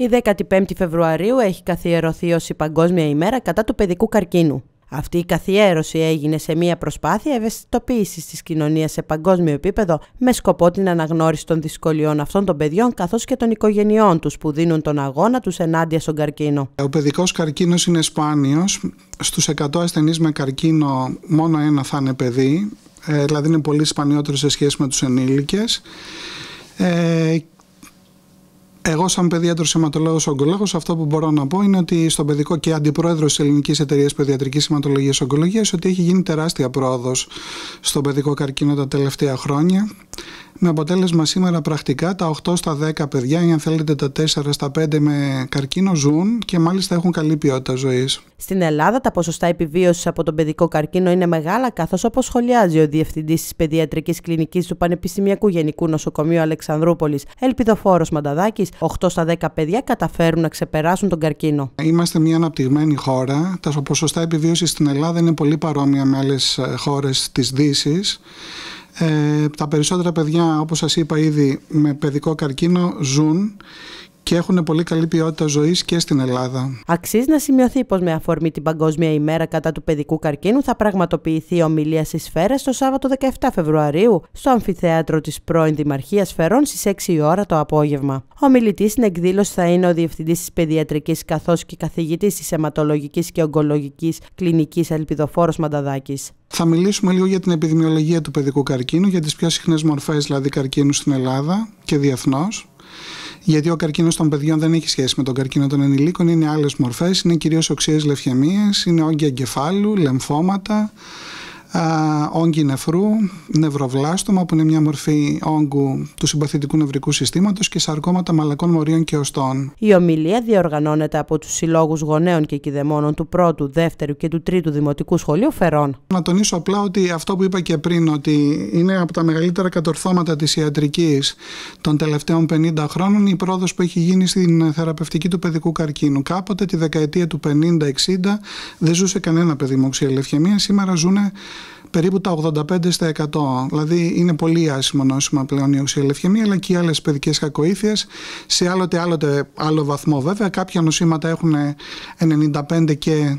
Η 15η Φεβρουαρίου έχει καθιερωθεί ως η Παγκόσμια ημέρα κατά του παιδικού καρκίνου. Αυτή η καθιέρωση έγινε σε μια προσπάθεια ευαισθητοποίησης της κοινωνίας σε παγκόσμιο επίπεδο με σκοπό την αναγνώριση των δυσκολιών αυτών των παιδιών καθώς και των οικογενειών τους που δίνουν τον αγώνα τους ενάντια στον καρκίνο. Ο παιδικός καρκίνος είναι σπάνιος. Στους 100 ασθενείς με καρκίνο μόνο ένα θα είναι παιδί, ε, δηλαδή είναι πολύ σπανιότερο σε σχέση με τους ενήλικες ε, εγώ, σαν παιδίατρο αιματολόγο ογκολόγος, αυτό που μπορώ να πω είναι ότι στον παιδικό και αντιπρόεδρος της Ελληνικής Εταιρείας Παιδιατρικής Αιματολογία Ογκολογίας, ότι έχει γίνει τεράστια πρόοδος στον παιδικό καρκίνο τα τελευταία χρόνια με αποτέλεσμα σήμερα πρακτικά τα 8 στα 10 παιδιά ή αν θέλετε τα 4 στα 5 με καρκίνο ζουν και μάλιστα έχουν καλή ποιότητα ζωής. Στην Ελλάδα τα ποσοστά επιβίωσης από τον παιδικό καρκίνο είναι μεγάλα, καθώς όπως σχολιάζει ο Διευθυντής της Παιδιατρικής Κλινικής του Πανεπιστημιακού Γενικού Νοσοκομείου Αλεξανδρούπολης, Ελπιδοφόρος Μανταδάκης, 8 στα 10 παιδιά καταφέρουν να ξεπεράσουν τον καρκίνο. Είμαστε μια αναπτυγμένη χώρα. Τα ποσοστά επιβίωσης στην Ελλάδα είναι πολύ παρόμοια με άλλες χώρες της Δύσης. Ε, τα περισσότερα παιδιά, όπως σας είπα ήδη, με παιδικό καρκίνο ζουν και έχουν πολύ καλή ποιότητα ζωής και στην Ελλάδα. Αξίζει να σημειωθεί πως με αφορμή την Παγκόσμια ημέρα κατά του παιδικού καρκίνου θα πραγματοποιηθεί ομιλία στις σφαίρες το Σάββατο 17 Φεβρουαρίου στο αμφιθέατρο της πρώην Δημαρχίας Φερών στις 6 η ώρα το απόγευμα. Ο μιλητής στην εκδήλωση θα είναι ο Διευθυντής της Παιδιατρικής καθώς και καθηγητής της Αιματολογικής και Ογκολογικής Κλινικής Ελπιδοφόρος Μανταδάκης. Θα μιλήσουμε λίγο για την επιδημιολογία του παιδικού καρκίνου, για τις πιο συχνές μορφές δηλαδή καρκίνου στην Ελλάδα και διεθνώς γιατί ο καρκίνος των παιδιών δεν έχει σχέση με τον καρκίνο των ενηλίκων, είναι άλλες μορφές, είναι κυρίως οξύες λευχαιμίες, είναι όγκια εγκεφάλου, λεμφώματα, όγκοι νεφρού, νευροβλάστομα που είναι μια μορφή όγκου του συμπαθητικού νευρικού συστήματος και σαρκώματα μαλακών μορίων και οστών. Η ομιλία διοργανώνεται από τους συλλόγους γονέων και κηδεμόνων του πρώτου, δεύτερου και του τρίτου δημοτικού σχολείου Φερών. Να τονίσω απλά ότι αυτό που είπα και πριν ότι είναι από τα μεγαλύτερα κατορθώματα της ιατρικής των τελευταίων 50 χρόνων η πρόοδος που έχει γίνει στην θεραπευτική του παιδικού καρκίνου. Κάποτε τη δεκαετία του 50-60 δεν ζούσε κανένα παιδί με οξυελευχαιμία, σήμερα ζουν περίπου τα 85%. Δηλαδή είναι πολύ άσχημο νόσημα πλέον η οξυελευχαιμία αλλά και οι άλλες παιδικές κακοήθειες σε άλλοτε, άλλοτε άλλο βαθμό βέβαια. Κάποια νοσήματα έχουν 95% και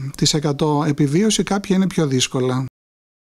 επιβίωση, κάποια είναι πιο δύσκολα.